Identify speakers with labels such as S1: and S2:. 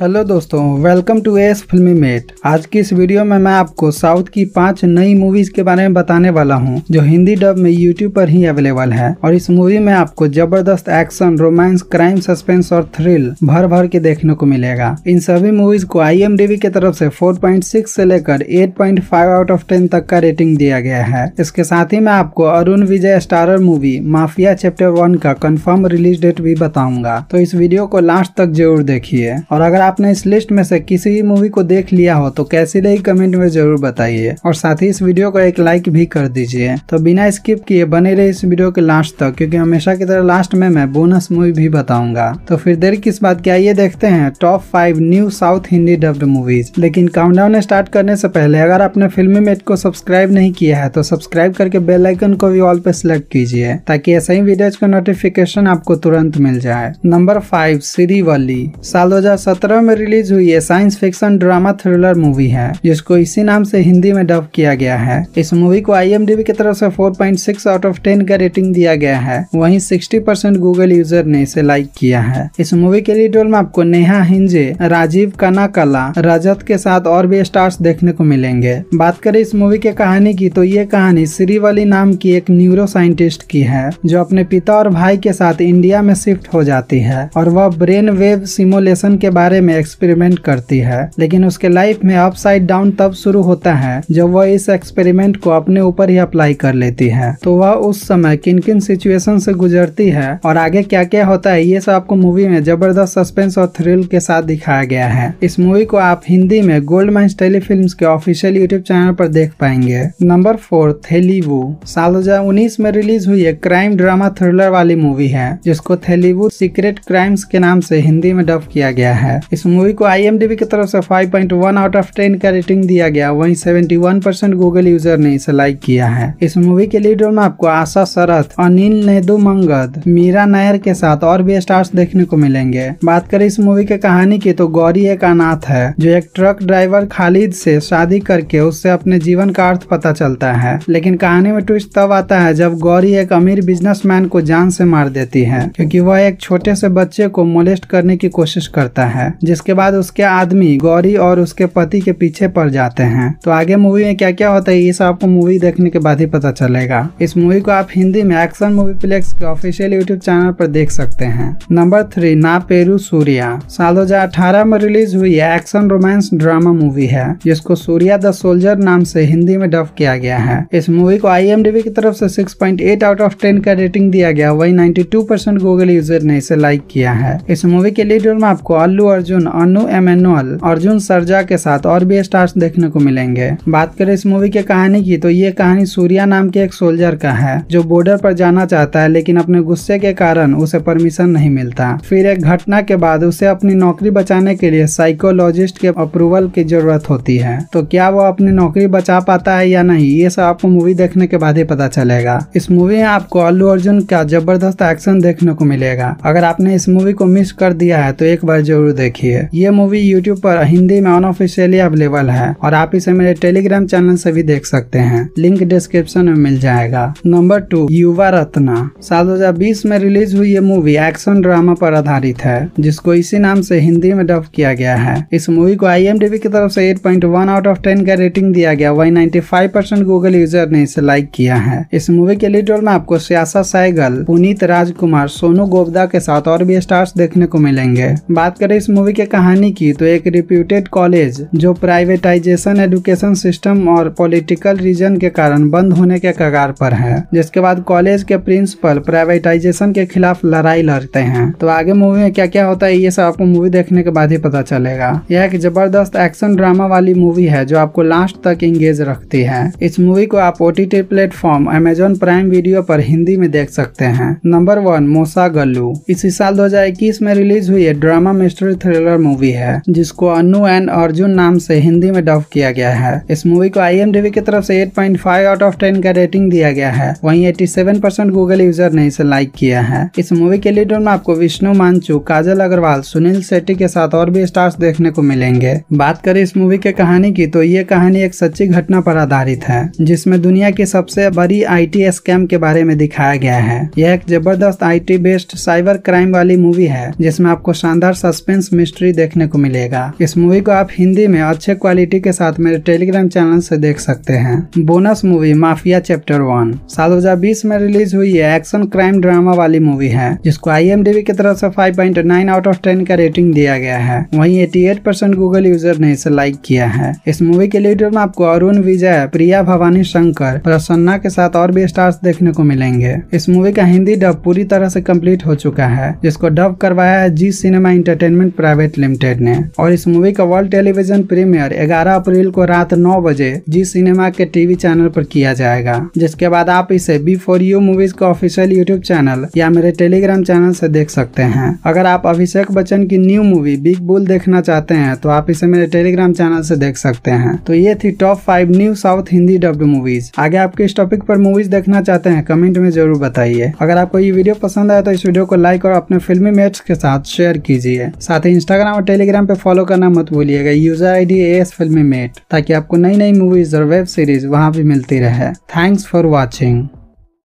S1: hello दोस्तों welcome to S filmy mate आज की इस वीडियो में मैं आपको साउथ की पांच नई मूवीज के बारे में बताने वाला हूं जो हिंदी डब में यूट्यूब पर ही अवेलेबल है और इस मूवी में आपको जबरदस्त एक्शन रोमांस क्राइम सस्पेंस और थ्रिल भर भर के देखने को मिलेगा इन सभी मूवीज को आई की तरफ से फोर से लेकर एट आउट ऑफ टेन तक का रेटिंग दिया गया है इसके साथ ही मैं आपको Arun Vijay starrer movie mafia chapter one का कन्फर्म रिलीज डेट भी बताऊंगा तो इस वीडियो को लास्ट तक जरूर देखिए और अगर आपने इस लिस्ट में से किसी भी मूवी को देख लिया हो तो कैसी रही कमेंट में जरूर बताइए और साथ ही इस वीडियो को एक लाइक भी कर दीजिए तो बिना स्किप किए बने रहे इस वीडियो के लास्ट तक क्योंकि हमेशा की तरह लास्ट में मैं बोनस मूवी भी बताऊंगा तो फिर देर किस बात की आइए देखते हैं top five new south Hindi dubbed movies लेकिन काउंटडाउन स्टार्ट करने से पहले अगर आपने फिल्मी मेट को सब्सक्राइब नहीं किया है तो सब्सक्राइब करके बेल आइकन को भी ऑल पे सिलेक्ट कीजिए ताकि ऐसे ही वीडियोज का नोटिफिकेशन आपको तुरंत मिल जाए नंबर फाइव श्रीवली साल दो 2017 में रिलीज हुई ये science fiction drama thriller movie है जिसको इसी नाम से हिंदी में डब किया गया है इस मूवी को आई की तरफ से 4.6 आउट ऑफ 10 का रेटिंग दिया गया है वहीं 60 परसेंट गूगल यूजर ने इसे लाइक किया है इस मूवी के लिए डोल में आपको नेहा हिंजे राजीव कला रजत के साथ और भी स्टार्स देखने को मिलेंगे बात करें इस मूवी के कहानी की तो ये कहानी श्रीवली नाम की एक न्यूरो साइंटिस्ट की है जो अपने पिता और भाई के साथ इंडिया में शिफ्ट हो जाती है और वह ब्रेन वेव सिमुलेशन के बारे में में एक्सपेरिमेंट करती है लेकिन उसके लाइफ में अपसाइड डाउन तब शुरू होता है जब वह इस एक्सपेरिमेंट को अपने ऊपर ही अप्लाई कर लेती है तो वह उस समय किन किन सिचुएशन से गुजरती है और आगे क्या क्या होता है ये सब आपको मूवी में जबरदस्त सस्पेंस और थ्रिल के साथ दिखाया गया है इस मूवी को आप हिंदी में गोल्ड माइंस टेलीफिल्म के ऑफिशियल यूट्यूब चैनल पर देख पाएंगे नंबर फोर थेलीवू साल उन्नीस में रिलीज हुई एक क्राइम ड्रामा थ्रिलर वाली मूवी है जिसको थेलीवू सीक्रेट क्राइम्स के नाम से हिंदी में डब किया गया है इस मूवी को आई की तरफ से 5.1 आउट ऑफ 10 का रेटिंग दिया गया वहीं 71 परसेंट गूगल यूजर ने इसे लाइक किया है इस मूवी के लीड रोल में आपको आशा शरत अनिल नेदू मंगद मीरा नायर के साथ और भी स्टार्स देखने को मिलेंगे बात करें इस मूवी के कहानी की तो गौरी एक अनाथ है जो एक ट्रक ड्राइवर खालिद से शादी करके उससे अपने जीवन का अर्थ पता चलता है लेकिन कहानी में ट्विस्ट तब आता है जब गौरी एक अमीर बिजनेसमैन को जान से मार देती है क्योंकि वह एक छोटे से बच्चे को मोलेस्ट करने की कोशिश करता है जिसके बाद उसके आदमी गौरी और उसके पति के पीछे पड़ जाते हैं तो आगे मूवी में क्या क्या होता है ये सब आपको मूवी देखने के बाद ही पता चलेगा इस मूवी को आप हिंदी में एक्शन मूवी प्लेक्स के ऑफिशियल यूट्यूब चैनल पर देख सकते हैं नंबर थ्री ना पेरू सूर्या साल दो हजार अठारह में रिलीज हुई एक्शन रोमांस ड्रामा मूवी है जिसको सूर्या द सोल्जर नाम से हिंदी में डब किया गया है इस मूवी को आई की तरफ से 6.8 आउट ऑफ 10 का रेटिंग दिया गया वही 92 परसेंट गूगल यूजर ने इसे लाइक किया है इस मूवी के लीड रोल में आपको अल्लू अर्जुन अर्जुन अनु एमेनुअल अर्जुन सरजा के साथ और भी स्टार्स देखने को मिलेंगे बात करें इस मूवी के कहानी की तो ये कहानी सूर्या नाम के एक सोल्जर का है जो बॉर्डर पर जाना चाहता है लेकिन अपने गुस्से के कारण उसे परमिशन नहीं मिलता फिर एक घटना के बाद उसे अपनी नौकरी बचाने के लिए साइकोलॉजिस्ट के अप्रूवल की जरूरत होती है तो क्या वो अपनी नौकरी बचा पाता है या नहीं ये सब आपको मूवी देखने के बाद ही पता चलेगा इस मूवी में आपको अल्लू अर्जुन का जबरदस्त एक्शन देखने को मिलेगा अगर आपने इस मूवी को मिस कर दिया है तो एक बार जरूर देखिए देखी है ये मूवी यूट्यूब पर हिंदी में अनऑफिशियली अवेलेबल है और आप इसे मेरे टेलीग्राम चैनल से भी देख सकते हैं लिंक डिस्क्रिप्शन में मिल जाएगा नंबर टू युवा रत्ना साल दो में रिलीज हुई ये मूवी एक्शन ड्रामा पर आधारित है जिसको इसी नाम से हिंदी में डब किया गया है इस मूवी को आई की तरफ से 8.1 आउट ऑफ 10 का रेटिंग दिया गया वही 95 परसेंट गूगल यूजर ने इसे लाइक किया है इस मूवी के लीड रोल में आपको सियासा साइगल पुनीत राजकुमार सोनू गोपदा के साथ और भी स्टार्स देखने को मिलेंगे बात करें इस मूवी मूवी के कहानी की तो एक रिप्यूटेड कॉलेज जो प्राइवेटाइजेशन एजुकेशन सिस्टम और पॉलिटिकल रीजन के कारण बंद होने के कगार पर है जिसके बाद कॉलेज के प्रिंसिपल प्राइवेटाइजेशन के खिलाफ लड़ाई लड़ते हैं तो आगे मूवी में क्या क्या होता है ये सब आपको मूवी देखने के बाद ही पता चलेगा यह एक जबरदस्त एक्शन ड्रामा वाली मूवी है जो आपको लास्ट तक इंगेज रखती है इस मूवी को आप O T T platform Amazon Prime Video पर हिंदी में देख सकते हैं नंबर वन मोसा गल्लू इसी साल 2021 में रिलीज हुई drama mystery three thriller movie है जिसको अनु एंड अर्जुन नाम से हिंदी में डब किया गया है इस मूवी को आई की तरफ से 8.5 आउट ऑफ 10 का रेटिंग दिया गया है वहीं 87 परसेंट गूगल यूजर ने इसे लाइक किया है इस मूवी के लीडर में आपको विष्णु मांचू काजल अग्रवाल सुनील शेट्टी के साथ और भी स्टार्स देखने को मिलेंगे बात करें इस मूवी के कहानी की तो ये कहानी एक सच्ची घटना पर आधारित है जिसमें दुनिया की सबसे बड़ी आईटी स्कैम के बारे में दिखाया गया है यह एक जबरदस्त आईटी बेस्ड साइबर क्राइम वाली मूवी है जिसमें आपको शानदार सस्पेंस मिस्ट्री देखने को मिलेगा इस मूवी को आप हिंदी में अच्छे क्वालिटी के साथ मेरे टेलीग्राम चैनल ऐसी देख सकते हैं bonus movie mafia chapter one साल दो में रिलीज हुई है एक्शन क्राइम ड्रामा वाली मूवी है जिसको आई की तरफ से 5.9 आउट ऑफ 10 का रेटिंग दिया गया है वहीं 88 परसेंट गूगल यूजर ने इसे लाइक किया है इस मूवी के लीडर में आपको अरुण विजय प्रिया भवानी शंकर प्रसन्ना के साथ और भी स्टार्स देखने को मिलेंगे इस मूवी का हिंदी डब पूरी तरह से कम्प्लीट हो चुका है जिसको डब करवाया है Zee cinema entertainment private private limited ने और इस मूवी का वर्ल्ड टेलीविजन प्रीमियर 11 अप्रैल को रात 9 बजे जी सिनेमा के टीवी चैनल पर किया जाएगा जिसके बाद आप इसे बी फोर यू मूवीज का ऑफिशियल यूट्यूब चैनल या मेरे टेलीग्राम चैनल से देख सकते हैं अगर आप अभिषेक बच्चन की न्यू मूवी बिग बुल देखना चाहते हैं तो आप इसे मेरे टेलीग्राम चैनल से देख सकते हैं तो ये थी top five new south Hindi dubbed movies आगे आपके इस टॉपिक पर मूवीज देखना चाहते हैं कमेंट में जरूर बताइए अगर आपको ये वीडियो पसंद आया तो इस वीडियो को लाइक और अपने फिल्मी मेट्स के साथ शेयर कीजिए साथ ही इंस्टाग्राम और टेलीग्राम पे फॉलो करना मत भूलिएगा user I D S filmy mate ताकि आपको नई नई मूवीज और वेब सीरीज वहाँ भी मिलती रहे थैंक्स फॉर वॉचिंग